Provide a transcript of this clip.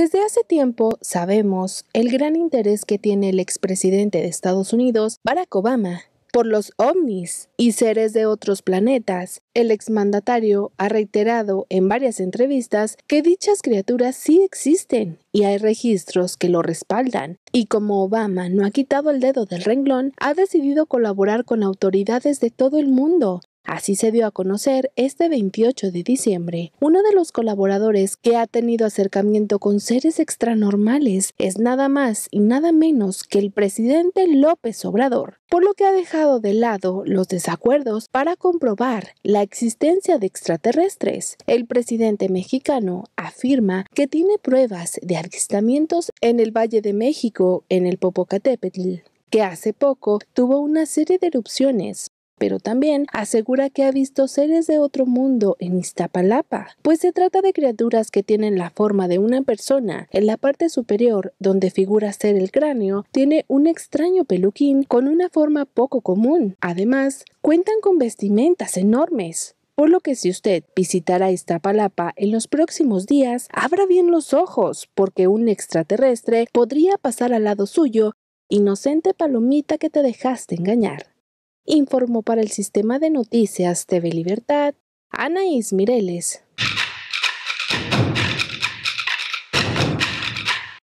Desde hace tiempo sabemos el gran interés que tiene el expresidente de Estados Unidos, Barack Obama, por los ovnis y seres de otros planetas. El exmandatario ha reiterado en varias entrevistas que dichas criaturas sí existen y hay registros que lo respaldan. Y como Obama no ha quitado el dedo del renglón, ha decidido colaborar con autoridades de todo el mundo Así se dio a conocer este 28 de diciembre. Uno de los colaboradores que ha tenido acercamiento con seres extranormales es nada más y nada menos que el presidente López Obrador, por lo que ha dejado de lado los desacuerdos para comprobar la existencia de extraterrestres. El presidente mexicano afirma que tiene pruebas de avistamientos en el Valle de México, en el Popocatépetl que hace poco tuvo una serie de erupciones, pero también asegura que ha visto seres de otro mundo en Iztapalapa, pues se trata de criaturas que tienen la forma de una persona. En la parte superior, donde figura ser el cráneo, tiene un extraño peluquín con una forma poco común. Además, cuentan con vestimentas enormes, por lo que si usted visitara Iztapalapa en los próximos días, abra bien los ojos, porque un extraterrestre podría pasar al lado suyo, inocente palomita que te dejaste engañar informó para el sistema de noticias TV Libertad Anaís Mireles.